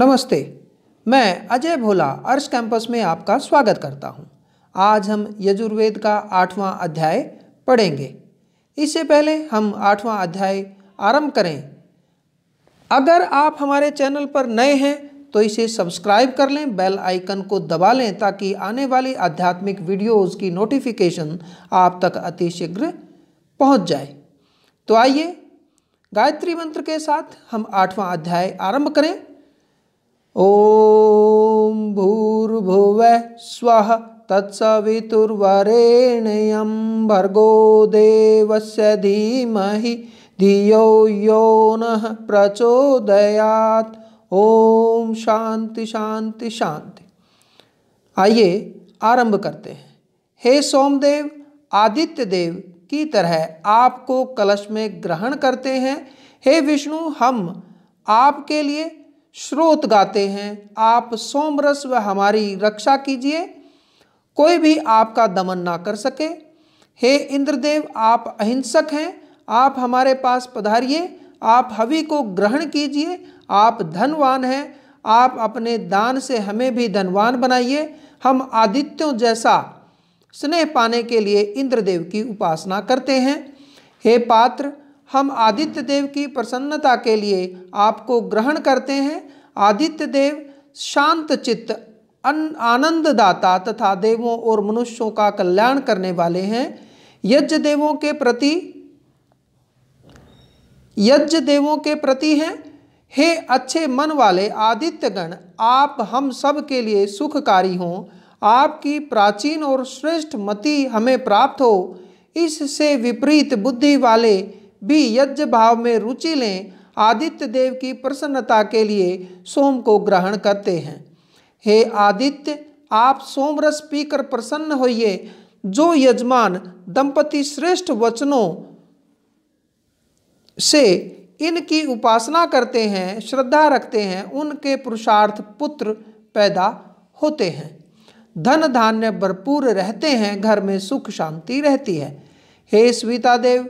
नमस्ते मैं अजय भोला अर्श कैंपस में आपका स्वागत करता हूं। आज हम यजुर्वेद का आठवां अध्याय पढ़ेंगे इससे पहले हम आठवां अध्याय आरंभ करें अगर आप हमारे चैनल पर नए हैं तो इसे सब्सक्राइब कर लें बेल आइकन को दबा लें ताकि आने वाली आध्यात्मिक वीडियोस की नोटिफिकेशन आप तक अतिशीघ्र पहुंच जाए तो आइए गायत्री मंत्र के साथ हम आठवां अध्याय आरंभ करें ओम भूर्भुव स्व तत्सवितुर्वरेण्यं भर्गो देवस्य धीमहि धियो यो न प्रचोदयात ओम शांति शांति शांति आइए आरंभ करते हैं हे सोमदेव आदित्य देव की तरह आपको कलश में ग्रहण करते हैं हे विष्णु हम आपके लिए श्रोत गाते हैं आप सोमरस व हमारी रक्षा कीजिए कोई भी आपका दमन ना कर सके हे इंद्रदेव आप अहिंसक हैं आप हमारे पास पधारिए आप हवि को ग्रहण कीजिए आप धनवान हैं आप अपने दान से हमें भी धनवान बनाइए हम आदित्यों जैसा स्नेह पाने के लिए इंद्रदेव की उपासना करते हैं हे पात्र हम आदित्य देव की प्रसन्नता के लिए आपको ग्रहण करते हैं आदित्य देव शांत चित्त आनंददाता तथा देवों और मनुष्यों का कल्याण करने वाले हैं यज्ञ देवों के प्रति यज्ञ देवों के प्रति हैं हे अच्छे मन वाले आदित्यगण आप हम सब के लिए सुखकारी हों आपकी प्राचीन और श्रेष्ठ मति हमें प्राप्त हो इससे विपरीत बुद्धि वाले भी यज्ञ भाव में रुचि लें आदित्य देव की प्रसन्नता के लिए सोम को ग्रहण करते हैं हे आदित्य आप सोम रस पीकर प्रसन्न होइए जो यजमान दंपति श्रेष्ठ वचनों से इनकी उपासना करते हैं श्रद्धा रखते हैं उनके पुरुषार्थ पुत्र पैदा होते हैं धन धान्य भरपूर रहते हैं घर में सुख शांति रहती है हे स्वीता देव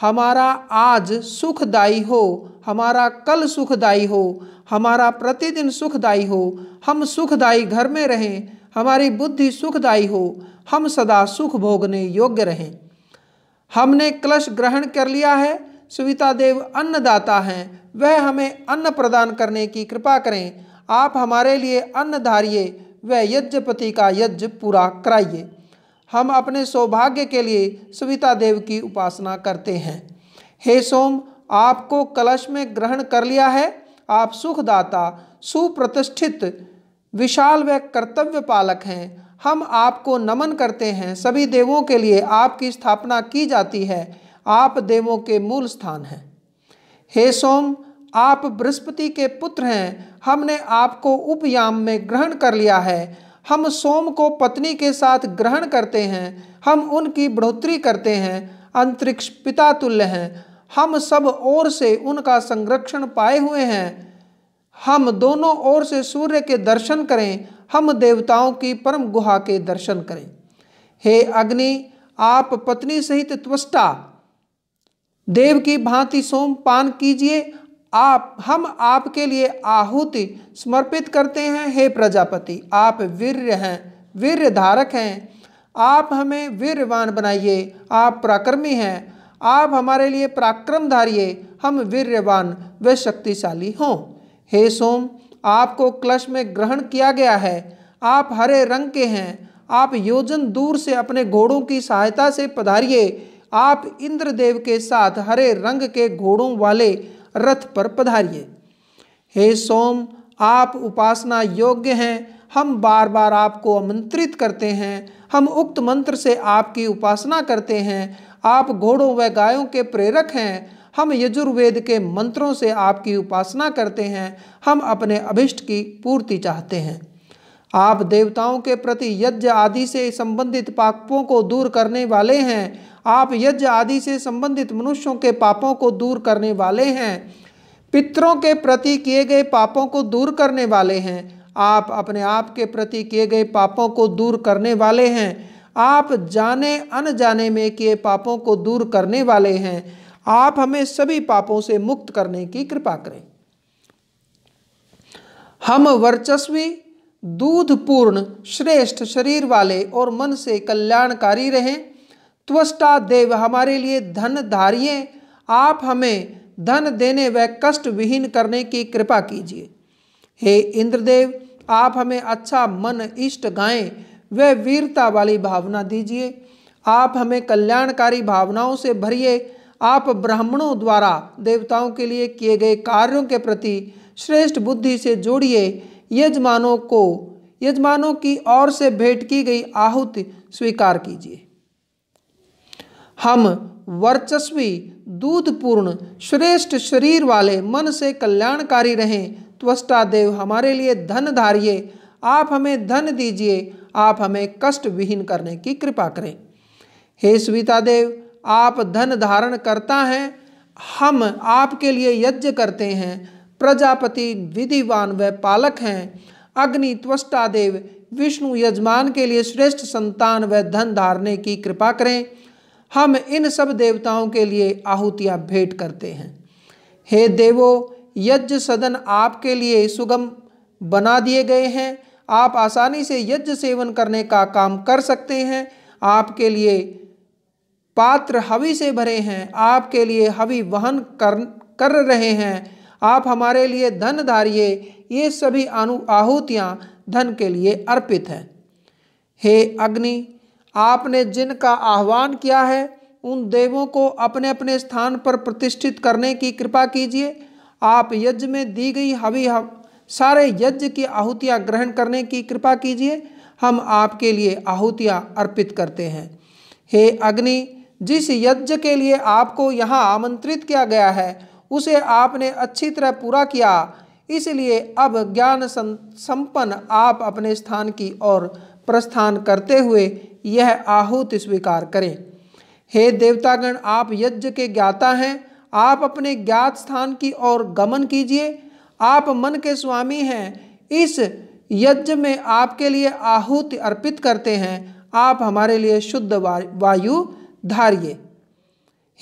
हमारा आज सुखदायी हो हमारा कल सुखदायी हो हमारा प्रतिदिन सुखदायी हो हम सुखदायी घर में रहें हमारी बुद्धि सुखदायी हो हम सदा सुख भोगने योग्य रहें हमने कलश ग्रहण कर लिया है सुविता देव अन्नदाता हैं वह हमें अन्न प्रदान करने की कृपा करें आप हमारे लिए अन्न धारिये वह यज्ञपति का यज्ञ पूरा कराइए हम अपने सौभाग्य के लिए सविता देव की उपासना करते हैं हे सोम आपको कलश में ग्रहण कर लिया है आप सुखदाता सुप्रतिष्ठित विशाल व कर्तव्य पालक हैं हम आपको नमन करते हैं सभी देवों के लिए आपकी स्थापना की जाती है आप देवों के मूल स्थान हैं हे सोम आप बृहस्पति के पुत्र हैं हमने आपको उपयाम में ग्रहण कर लिया है हम सोम को पत्नी के साथ ग्रहण करते हैं हम उनकी बढ़ोतरी करते हैं अंतरिक्ष पिता तुल्य हैं हम सब ओर से उनका संरक्षण पाए हुए हैं हम दोनों ओर से सूर्य के दर्शन करें हम देवताओं की परम गुहा के दर्शन करें हे अग्नि आप पत्नी सहित त्वष्टा देव की भांति सोम पान कीजिए आप हम आपके लिए आहुति समर्पित करते हैं हे प्रजापति आप वीर हैं वीर धारक हैं आप हमें वीरवान बनाइए आप पराक्रमी हैं आप हमारे लिए पराक्रम धारिये हम वीरवान व शक्तिशाली हों हे सोम आपको क्लश में ग्रहण किया गया है आप हरे रंग के हैं आप योजन दूर से अपने घोड़ों की सहायता से पधारिए आप इंद्रदेव के साथ हरे रंग के घोड़ों वाले रथ पर पधारिए हे सोम आप उपासना योग्य हैं हम बार बार आपको आमंत्रित करते हैं हम उक्त मंत्र से आपकी उपासना करते हैं आप घोड़ों व गायों के प्रेरक हैं हम यजुर्वेद के मंत्रों से आपकी उपासना करते हैं हम अपने अभिष्ट की पूर्ति चाहते हैं आप देवताओं के प्रति यज्ञ आदि से संबंधित पापों को दूर करने वाले हैं आप यज्ञ आदि से संबंधित मनुष्यों के पापों को दूर करने वाले हैं पितरों के प्रति किए गए पापों को दूर करने वाले हैं आप अपने आप के प्रति किए गए पापों को दूर करने वाले हैं आप जाने अनजाने में किए पापों को दूर करने वाले हैं आप हमें सभी पापों से मुक्त करने की कृपा करें हम वर्चस्वी दूधपूर्ण श्रेष्ठ शरीर वाले और मन से कल्याणकारी रहें त्वष्टा देव हमारे लिए धन धारिये आप हमें धन देने व कष्ट विहीन करने की कृपा कीजिए हे इंद्रदेव आप हमें अच्छा मन इष्ट गाएं व वीरता वाली भावना दीजिए आप हमें कल्याणकारी भावनाओं से भरिए आप ब्राह्मणों द्वारा देवताओं के लिए किए गए कार्यों के प्रति श्रेष्ठ बुद्धि से जोड़िए यजमानों को यजमानों की ओर से भेंट की गई आहुति स्वीकार कीजिए हम वर्चस्वी दूधपूर्ण श्रेष्ठ शरीर वाले मन से कल्याणकारी रहें त्वष्टा देव हमारे लिए धन धारिये आप हमें धन दीजिए आप हमें कष्ट विहीन करने की कृपा करें हे स्वीता देव आप धन धारण करता हैं हम आपके लिए यज्ञ करते हैं प्रजापति विधिवान व पालक हैं अग्नि त्वष्टा देव विष्णु यजमान के लिए श्रेष्ठ संतान व धन धारने की कृपा करें हम इन सब देवताओं के लिए आहुतियाँ भेंट करते हैं हे देवो यज्ञ सदन आपके लिए सुगम बना दिए गए हैं आप आसानी से यज्ञ सेवन करने का काम कर सकते हैं आपके लिए पात्र हवि से भरे हैं आपके लिए हवि वहन कर कर रहे हैं आप हमारे लिए धन धारिये ये सभी अनु आहुतियाँ धन के लिए अर्पित हैं हे अग्नि आपने जिनका आह्वान किया है उन देवों को अपने अपने स्थान पर प्रतिष्ठित करने की कृपा कीजिए आप यज्ञ में दी गई हवि सारे यज्ञ की आहुतियाँ ग्रहण करने की कृपा कीजिए हम आपके लिए आहुतियाँ अर्पित करते हैं हे अग्नि जिस यज्ञ के लिए आपको यहाँ आमंत्रित किया गया है उसे आपने अच्छी तरह पूरा किया इसलिए अब ज्ञान संपन्न आप अपने स्थान की ओर प्रस्थान करते हुए यह आहुति स्वीकार करें हे देवतागण आप यज्ञ के ज्ञाता हैं आप अपने ज्ञात स्थान की ओर गमन कीजिए आप मन के स्वामी हैं इस यज्ञ में आपके लिए आहुति अर्पित करते हैं आप हमारे लिए शुद्ध वायु धारिये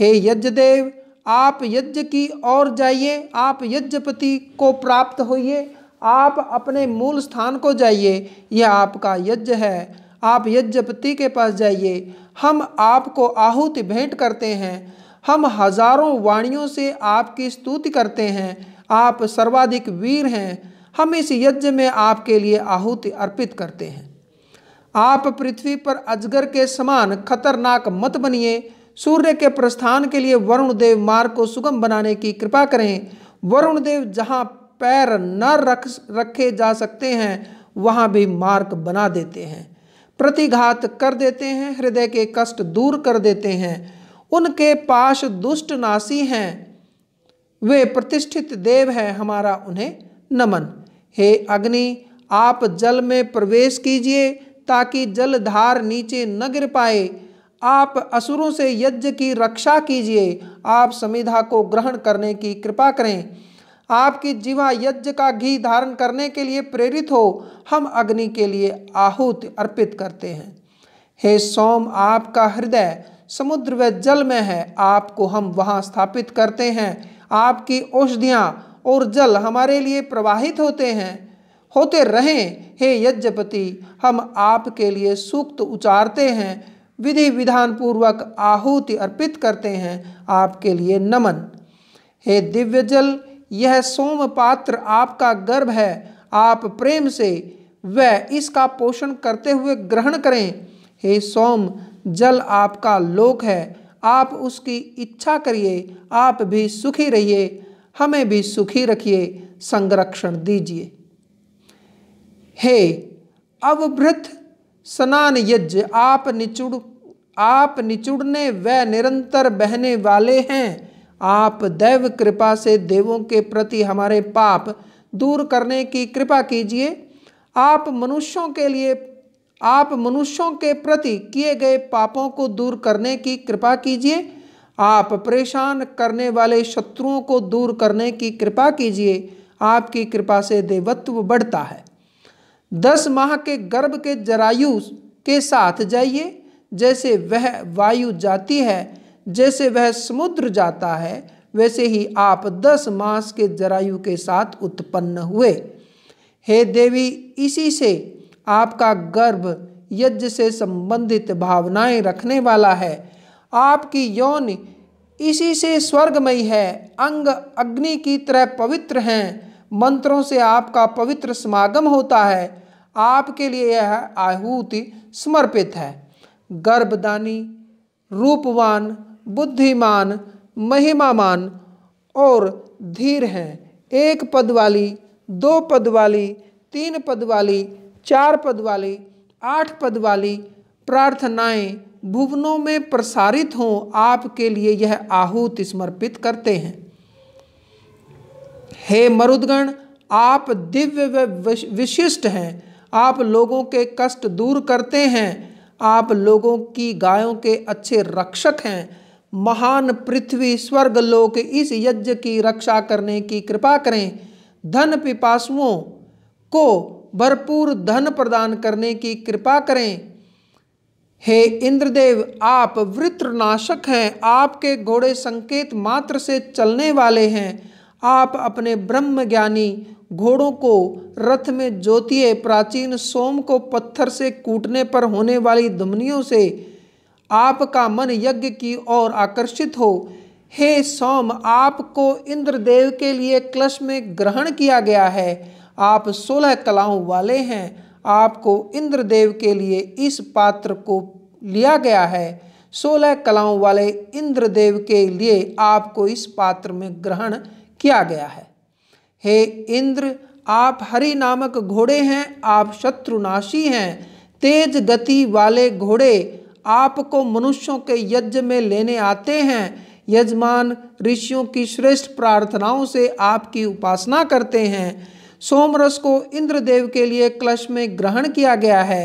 हे यज्ञदेव आप यज्ञ की ओर जाइए आप यज्ञपति को प्राप्त होइए आप अपने मूल स्थान को जाइए यह आपका यज्ञ है आप यज्ञपति के पास जाइए हम आपको आहुति भेंट करते हैं हम हजारों वाणियों से आपकी स्तुति करते हैं आप सर्वाधिक वीर हैं हम इस यज्ञ में आपके लिए आहुति अर्पित करते हैं आप पृथ्वी पर अजगर के समान खतरनाक मत बनिए सूर्य के प्रस्थान के लिए वरुण देव मार्ग को सुगम बनाने की कृपा करें वरुण देव जहाँ पैर न रख रखे जा सकते हैं वहाँ भी मार्ग बना देते हैं प्रतिघात कर देते हैं हृदय के कष्ट दूर कर देते हैं उनके पास दुष्ट नासी हैं वे प्रतिष्ठित देव हैं हमारा उन्हें नमन हे अग्नि आप जल में प्रवेश कीजिए ताकि जलधार नीचे न गिर पाए आप असुरों से यज्ञ की रक्षा कीजिए आप समिधा को ग्रहण करने की कृपा करें आपकी जीवा यज्ञ का घी धारण करने के लिए प्रेरित हो हम अग्नि के लिए आहुति अर्पित करते हैं हे सोम आपका हृदय समुद्र व जल में है आपको हम वहाँ स्थापित करते हैं आपकी औषधियाँ और जल हमारे लिए प्रवाहित होते हैं होते रहें हे यज्ञपति हम आपके लिए सूक्त उचारते हैं विधि विधान पूर्वक आहूति अर्पित करते हैं आपके लिए नमन हे दिव्य जल यह सोम पात्र आपका गर्भ है आप प्रेम से वह इसका पोषण करते हुए ग्रहण करें हे सोम जल आपका लोक है आप उसकी इच्छा करिए आप भी सुखी रहिए हमें भी सुखी रखिए संरक्षण दीजिए हे अवभृत स्नान यज्ञ आप निचुड़ आप निचुड़ने व निरंतर बहने वाले हैं आप दैव कृपा से देवों के प्रति हमारे पाप दूर करने की कृपा कीजिए आप मनुष्यों के लिए आप मनुष्यों के प्रति किए गए पापों को दूर करने की कृपा कीजिए आप परेशान करने वाले शत्रुओं को दूर करने की कृपा कीजिए आपकी कृपा से देवत्व बढ़ता है दस माह के गर्भ के जरायु के साथ जाइए जैसे वह वायु जाती है जैसे वह समुद्र जाता है वैसे ही आप दस मास के जरायु के साथ उत्पन्न हुए हे देवी इसी से आपका गर्भ यज्ञ से संबंधित भावनाएं रखने वाला है आपकी यौन इसी से स्वर्गमयी है अंग अग्नि की तरह पवित्र हैं मंत्रों से आपका पवित्र समागम होता है आपके लिए यह आहूति समर्पित है गर्भदानी रूपवान बुद्धिमान महिमामान और धीर हैं एक पद वाली दो पद वाली तीन पद वाली चार पद वाली आठ पद वाली प्रार्थनाएं भुवनों में प्रसारित हों आपके लिए यह आहूति समर्पित करते हैं हे मरुदगण आप दिव्य व विशिष्ट हैं आप लोगों के कष्ट दूर करते हैं आप लोगों की गायों के अच्छे रक्षक हैं महान पृथ्वी स्वर्ग लोक इस यज्ञ की रक्षा करने की कृपा करें धन पिपासुओं को भरपूर धन प्रदान करने की कृपा करें हे इंद्रदेव आप वृत्रनाशक हैं आपके घोड़े संकेत मात्र से चलने वाले हैं आप अपने ब्रह्मज्ञानी घोड़ों को रथ में ज्योतिय प्राचीन सोम को पत्थर से कूटने पर होने वाली दुमनियों से आपका मन यज्ञ की ओर आकर्षित हो हे सोम आपको इंद्रदेव के लिए क्लश में ग्रहण किया गया है आप सोलह कलाओं वाले हैं आपको इंद्रदेव के लिए इस पात्र को लिया गया है सोलह कलाओं वाले इंद्रदेव के लिए आपको इस पात्र में ग्रहण किया गया है हे इंद्र आप हरि नामक घोड़े हैं आप शत्रुनाशी हैं तेज गति वाले घोड़े आपको मनुष्यों के यज्ञ में लेने आते हैं यजमान ऋषियों की श्रेष्ठ प्रार्थनाओं से आपकी उपासना करते हैं सोमरस को इंद्रदेव के लिए क्लश में ग्रहण किया गया है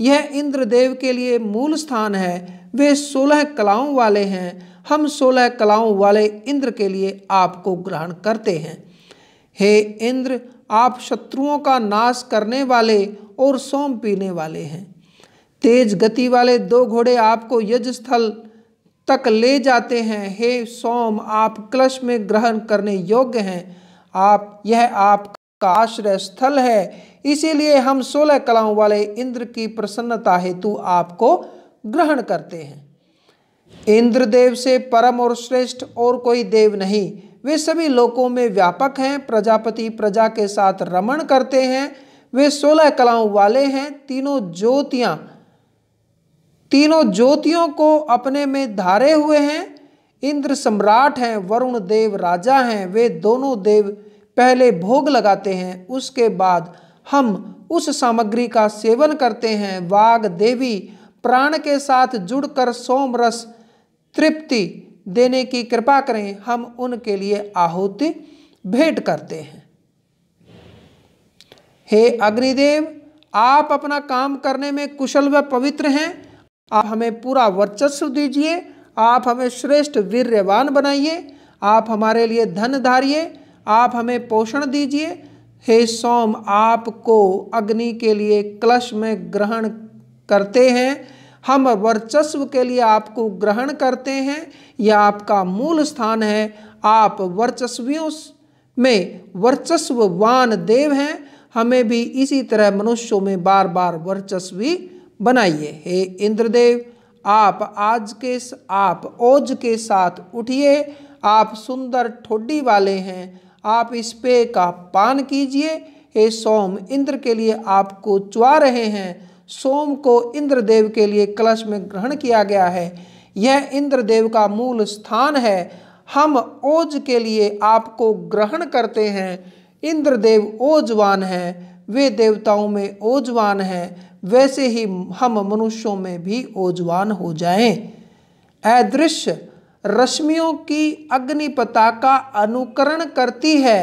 यह इंद्रदेव के लिए मूल स्थान है वे सोलह कलाओं वाले हैं हम सोलह कलाओं वाले इंद्र के लिए आपको ग्रहण करते हैं हे इंद्र आप शत्रुओं का नाश करने वाले और सोम पीने वाले हैं तेज गति वाले दो घोड़े आपको यजस्थल स्थल तक ले जाते हैं हे सोम आप क्लश में ग्रहण करने योग्य हैं आप यह आपका आश्रय स्थल है इसीलिए हम सोलह कलाओं वाले इंद्र की प्रसन्नता हेतु आपको ग्रहण करते हैं इंद्रदेव से परम और श्रेष्ठ और कोई देव नहीं वे सभी लोकों में व्यापक हैं प्रजापति प्रजा के साथ रमण करते हैं वे सोलह कलाओं वाले हैं तीनों ज्योतियाँ तीनों ज्योतियों को अपने में धारे हुए हैं इंद्र सम्राट हैं वरुण देव राजा हैं वे दोनों देव पहले भोग लगाते हैं उसके बाद हम उस सामग्री का सेवन करते हैं वाग देवी प्राण के साथ जुड़कर सोमरस तृप्ति देने की कृपा करें हम उनके लिए आहुति भेंट करते हैं हे अग्निदेव आप अपना काम करने में कुशल व पवित्र हैं आप हमें पूरा वर्चस्व दीजिए आप हमें श्रेष्ठ वीर्यवान बनाइए आप हमारे लिए धन धारिये आप हमें पोषण दीजिए हे सोम आपको अग्नि के लिए क्लश में ग्रहण करते हैं हम वर्चस्व के लिए आपको ग्रहण करते हैं यह आपका मूल स्थान है आप वर्चस्वियों में वर्चस्ववान देव हैं हमें भी इसी तरह मनुष्यों में बार बार वर्चस्वी बनाइए हे इंद्रदेव आप आज के आप ओज के साथ उठिए आप सुंदर ठोडी वाले हैं आप इस पेय का पान कीजिए हे सोम इंद्र के लिए आपको चुआ रहे हैं सोम को इंद्रदेव के लिए कलश में ग्रहण किया गया है यह इंद्रदेव का मूल स्थान है हम ओज के लिए आपको ग्रहण करते हैं इंद्रदेव ओजवान हैं वे देवताओं में ओजवान हैं वैसे ही हम मनुष्यों में भी ओजवान हो जाएं। अदृश्य रश्मियों की अग्निपता का अनुकरण करती है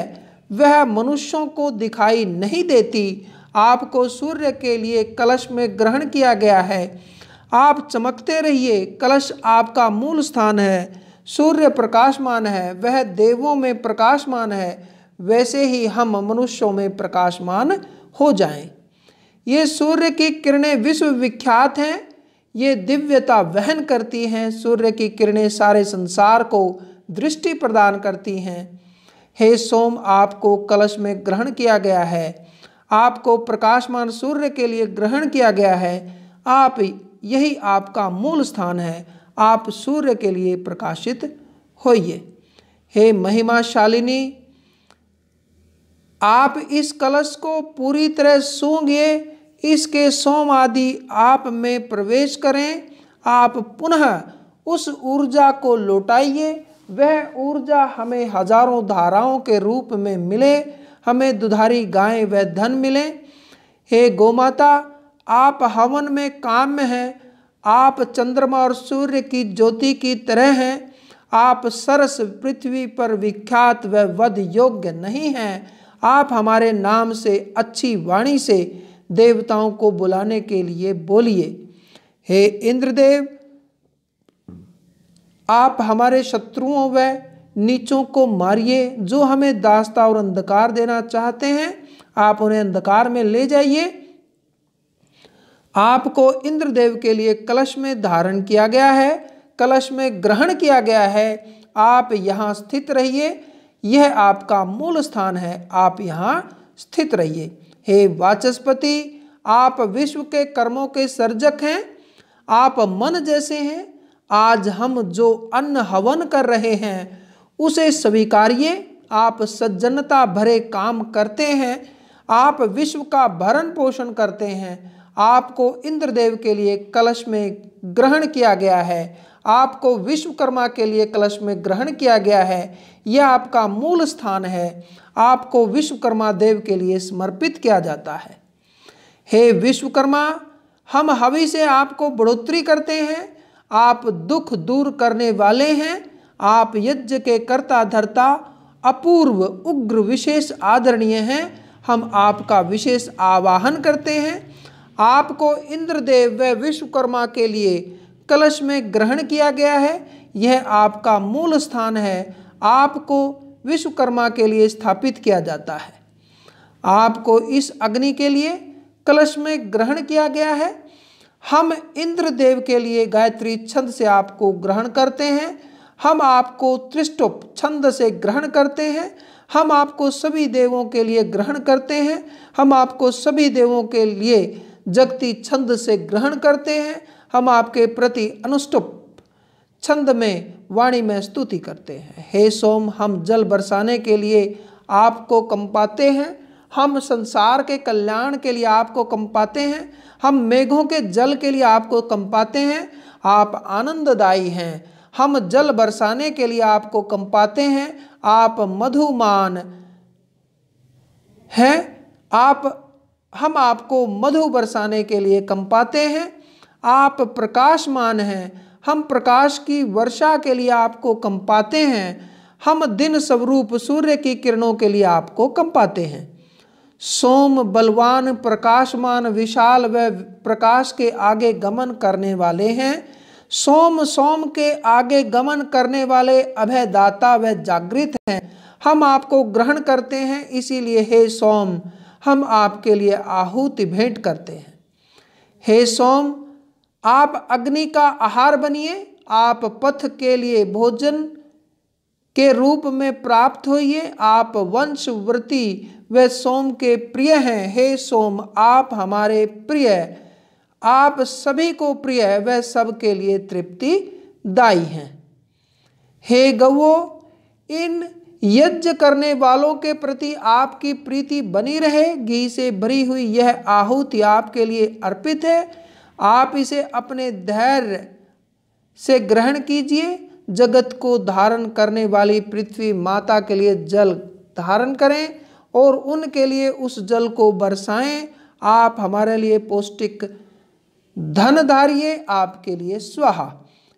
वह मनुष्यों को दिखाई नहीं देती आपको सूर्य के लिए कलश में ग्रहण किया गया है आप चमकते रहिए कलश आपका मूल स्थान है सूर्य प्रकाशमान है वह देवों में प्रकाशमान है वैसे ही हम मनुष्यों में प्रकाशमान हो जाएं। ये सूर्य की किरणें विश्व विख्यात हैं ये दिव्यता वहन करती हैं सूर्य की किरणें सारे संसार को दृष्टि प्रदान करती हैं हे सोम आपको कलश में ग्रहण किया गया है आपको प्रकाशमान सूर्य के लिए ग्रहण किया गया है आप यही आपका मूल स्थान है आप सूर्य के लिए प्रकाशित होइए हे महिमा शालिनी आप इस कलश को पूरी तरह सूंघिए इसके सोम आदि आप में प्रवेश करें आप पुनः उस ऊर्जा को लौटाइए वह ऊर्जा हमें हजारों धाराओं के रूप में मिले हमें दुधारी गाय व धन मिले हे गोमाता आप हवन में काम्य हैं आप चंद्रमा और सूर्य की ज्योति की तरह हैं आप सरस पृथ्वी पर विख्यात व वध योग्य नहीं हैं आप हमारे नाम से अच्छी वाणी से देवताओं को बुलाने के लिए बोलिए हे इंद्रदेव आप हमारे शत्रुओं व नीचों को मारिए जो हमें दास्ता और अंधकार देना चाहते हैं आप उन्हें अंधकार में ले जाइए आपको इंद्रदेव के लिए कलश में धारण किया गया है कलश में ग्रहण किया गया है आप यहाँ स्थित रहिए यह आपका मूल स्थान है आप यहाँ स्थित रहिए हे वाचस्पति आप विश्व के कर्मों के सर्जक हैं आप मन जैसे हैं आज हम जो अन्न हवन कर रहे हैं उसे स्वीकारिए आप सज्जनता भरे काम करते हैं आप विश्व का भरण पोषण करते हैं आपको इंद्रदेव के लिए कलश में ग्रहण किया गया है आपको विश्वकर्मा के लिए कलश में ग्रहण किया गया है यह आपका मूल स्थान है आपको विश्वकर्मा देव के लिए समर्पित किया जाता है हे विश्वकर्मा हम हवि से आपको बढ़ोतरी करते हैं आप दुख दूर करने वाले हैं आप यज्ञ के कर्ता धर्ता अपूर्व उग्र विशेष आदरणीय हैं हम आपका विशेष आवाहन करते हैं आपको इंद्रदेव व विश्वकर्मा के लिए कलश में ग्रहण किया गया है यह आपका मूल स्थान है आपको विश्वकर्मा के लिए स्थापित किया जाता है आपको इस अग्नि के लिए कलश में ग्रहण किया गया है हम इंद्रदेव के लिए गायत्री छंद से आपको ग्रहण करते हैं हम आपको त्रिष्टुप छंद से ग्रहण करते हैं हम आपको सभी देवों के लिए ग्रहण करते हैं हम आपको सभी देवों के लिए जगती छंद से ग्रहण करते हैं हम आपके प्रति अनुष्टुप छंद में वाणी में स्तुति करते हैं हे सोम हम जल बरसाने के लिए आपको कंपाते हैं हम संसार के कल्याण के लिए आपको कंपाते हैं हम मेघों के जल के लिए आपको कंपाते हैं आप आनंददायी हैं हम जल बरसाने के लिए आपको कंपाते हैं आप मधुमान हैं आप हम आपको मधु बरसाने के लिए कंपाते हैं आप प्रकाशमान हैं हम प्रकाश की वर्षा के लिए आपको कंपाते हैं हम दिन स्वरूप सूर्य की किरणों के लिए आपको कंपाते हैं सोम बलवान प्रकाशमान विशाल व प्रकाश के आगे गमन करने वाले हैं सोम सोम के आगे गमन करने वाले अभयदाता वह जागृत हैं हम आपको ग्रहण करते हैं इसीलिए हे सोम हम आपके लिए आहुति भेंट करते हैं हे सोम आप अग्नि का आहार बनिए आप पथ के लिए भोजन के रूप में प्राप्त होइए आप वंशवृत्ति व सोम के प्रिय हैं हे सोम आप हमारे प्रिय आप सभी को प्रिय है वह सबके लिए तृप्तिदायी हैं हे गवो इन यज्ञ करने वालों के प्रति आपकी प्रीति बनी रहे घी से भरी हुई यह आहुति आपके लिए अर्पित है आप इसे अपने धैर्य से ग्रहण कीजिए जगत को धारण करने वाली पृथ्वी माता के लिए जल धारण करें और उनके लिए उस जल को बरसाएं आप हमारे लिए पौष्टिक धन धारिये आपके लिए स्वाहा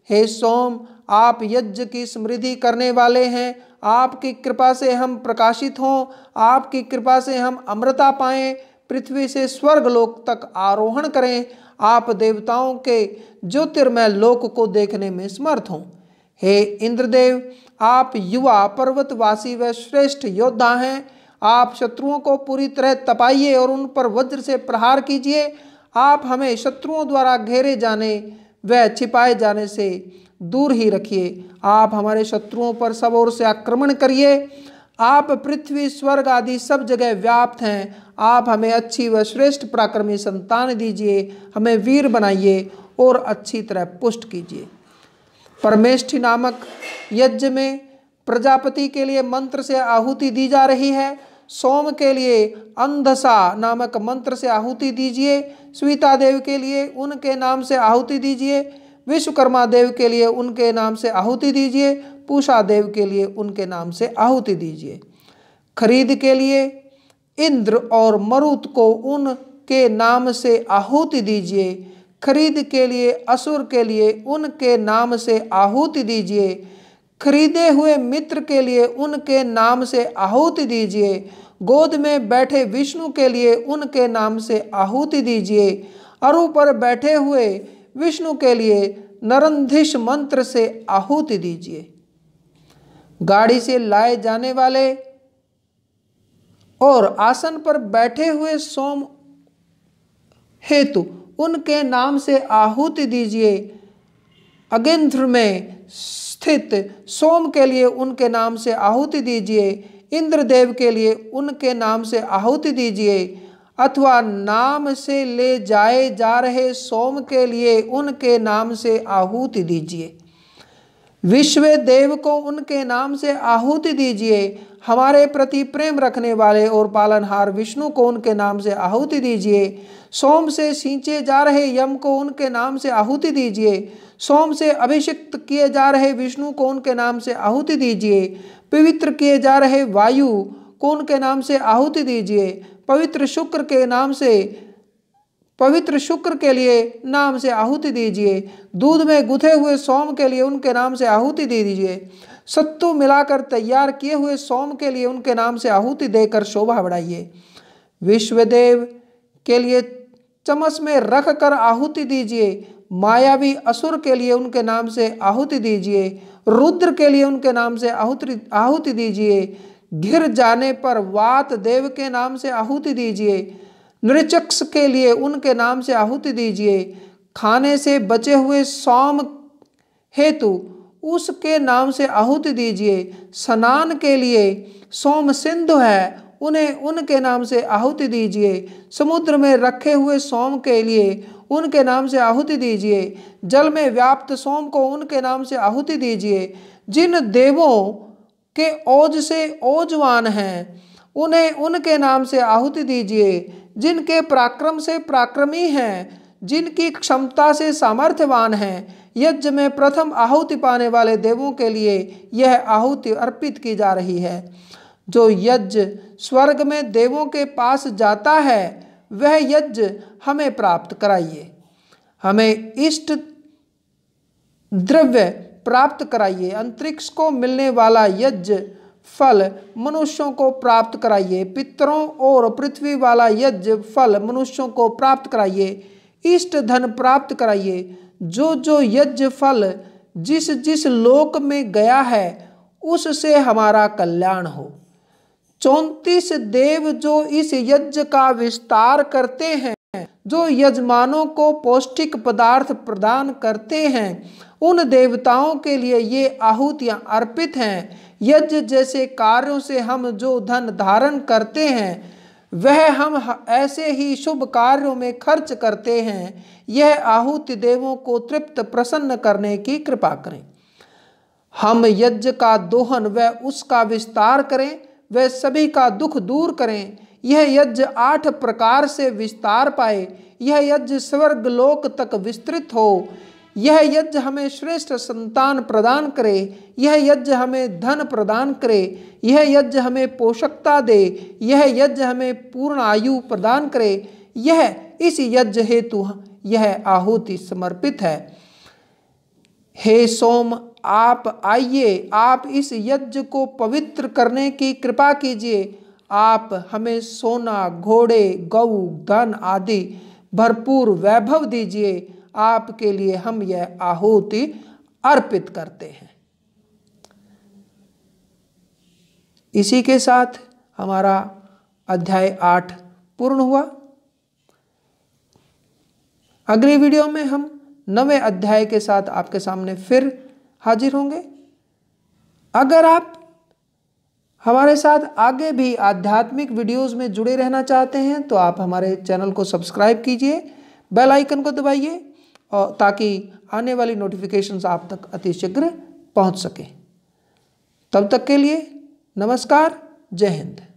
हे सोम आप यज्ञ की समृद्धि करने वाले हैं आपकी कृपा से हम प्रकाशित हों आपकी कृपा से हम अमृता पाएं पृथ्वी से स्वर्ग लोक तक आरोहण करें आप देवताओं के ज्योतिर्मय लोक को देखने में समर्थ हों हे इंद्रदेव आप युवा पर्वतवासी व श्रेष्ठ योद्धा हैं आप शत्रुओं को पूरी तरह तपाइए और उन पर वज्र से प्रहार कीजिए आप हमें शत्रुओं द्वारा घेरे जाने व छिपाए जाने से दूर ही रखिए आप हमारे शत्रुओं पर सब ओर से आक्रमण करिए आप पृथ्वी स्वर्ग आदि सब जगह व्याप्त हैं आप हमें अच्छी व श्रेष्ठ पराक्रमी संतान दीजिए हमें वीर बनाइए और अच्छी तरह पुष्ट कीजिए परमेष्ठि नामक यज्ञ में प्रजापति के लिए मंत्र से आहुति दी जा रही है सोम के लिए अंधसा नामक मंत्र से आहुति दीजिए स्वीता देव के लिए उनके नाम से आहुति दीजिए विश्वकर्मा देव के लिए उनके नाम से आहुति दीजिए पूषा देव के लिए उनके नाम से आहुति दीजिए खरीद के लिए इंद्र और मरुत को उनके नाम से आहुति दीजिए खरीद के लिए असुर के लिए उनके नाम से आहुति दीजिए खरीदे हुए मित्र के लिए उनके नाम से आहुति दीजिए गोद में बैठे विष्णु के लिए उनके नाम से आहुति दीजिए अरु पर बैठे हुए विष्णु के लिए नरंधिश मंत्र से आहुति दीजिए गाड़ी से लाए जाने वाले और आसन पर बैठे हुए सोम हेतु उनके नाम से आहुति दीजिए अगेंद्र में स्थित सोम के लिए उनके नाम से आहुति दीजिए इंद्रदेव के लिए उनके नाम से आहुति दीजिए अथवा नाम से ले जाए जा रहे सोम के लिए उनके नाम से आहुति दीजिए विश्व देव को उनके नाम से आहुति दीजिए हमारे प्रति प्रेम रखने वाले और पालनहार विष्णु को उनके नाम से आहुति दीजिए सोम से सींचे जा रहे यम को उनके नाम से आहुति दीजिए सोम से अभिषिक्त किए जा रहे विष्णु को उनके नाम से आहुति दीजिए पवित्र किए जा रहे वायु को उनके नाम से आहुति दीजिए पवित्र शुक्र के नाम से पवित्र शुक्र के लिए नाम से आहुति दीजिए दूध में गुथे हुए सोम के लिए उनके नाम से आहुति दे दीजिए सत्तू मिलाकर तैयार किए हुए सोम के लिए उनके नाम से आहुति देकर शोभा बढ़ाइए विश्वदेव के लिए चमस में रख कर आहुति दीजिए मायावी असुर के लिए उनके नाम से आहुति दीजिए रुद्र के लिए उनके नाम से आहुति आहुति दीजिए घिर जाने पर वात देव के नाम से आहुति दीजिए नृचक्ष के लिए उनके नाम से आहुति दीजिए खाने से बचे हुए सोम हेतु उसके नाम से आहुति दीजिए स्नान के लिए सोम सिंधु है उन्हें उनके नाम से आहुति दीजिए समुद्र में रखे हुए सोम के लिए उनके नाम से आहुति दीजिए जल में व्याप्त सोम को उनके नाम से आहुति दीजिए जिन देवों के ओज से ओजवान हैं उन्हें उनके नाम से आहुति दीजिए जिनके पराक्रम से पराक्रमी हैं जिनकी क्षमता से सामर्थ्यवान हैं यज्ञ में प्रथम आहुति पाने वाले देवों के लिए यह आहुति अर्पित की जा रही है जो यज्ञ स्वर्ग में देवों के पास जाता है वह यज्ञ हमें प्राप्त कराइए हमें इष्ट द्रव्य प्राप्त कराइए अंतरिक्ष को मिलने वाला यज्ञ फल मनुष्यों को प्राप्त कराइए पितरों और पृथ्वी वाला यज्ञ फल मनुष्यों को प्राप्त कराइए इष्ट धन प्राप्त कराइए जो जो यज्ञ फल जिस जिस लोक में गया है उससे हमारा कल्याण हो चौंतीस देव जो इस यज्ञ का विस्तार करते हैं जो यजमानों को पौष्टिक पदार्थ प्रदान करते हैं उन देवताओं के लिए ये आहुतियाँ अर्पित हैं यज्ञ जैसे कार्यों से हम जो धन धारण करते हैं वह हम ऐसे ही शुभ कार्यों में खर्च करते हैं यह आहुति देवों को तृप्त प्रसन्न करने की कृपा करें हम यज्ञ का दोहन व उसका विस्तार करें वे सभी का दुख दूर करें यह यज्ञ आठ प्रकार से विस्तार पाए यह यज्ञ स्वर्ग लोक तक विस्तृत हो यह यज्ञ हमें श्रेष्ठ संतान प्रदान करे यह यज्ञ हमें धन प्रदान करे यह यज्ञ हमें पोषकता दे यह यज्ञ हमें पूर्ण आयु प्रदान करे यह इस यज्ञ हेतु यह आहुति समर्पित है हे सोम आप आइए आप इस यज्ञ को पवित्र करने की कृपा कीजिए आप हमें सोना घोड़े गऊ धन आदि भरपूर वैभव दीजिए आपके लिए हम यह आहुति अर्पित करते हैं इसी के साथ हमारा अध्याय आठ पूर्ण हुआ अगली वीडियो में हम नवे अध्याय के साथ आपके सामने फिर हाजिर होंगे अगर आप हमारे साथ आगे भी आध्यात्मिक वीडियोस में जुड़े रहना चाहते हैं तो आप हमारे चैनल को सब्सक्राइब कीजिए बेल आइकन को दबाइए और ताकि आने वाली नोटिफिकेशंस आप तक अतिशीघ्र पहुंच सके तब तक के लिए नमस्कार जय हिंद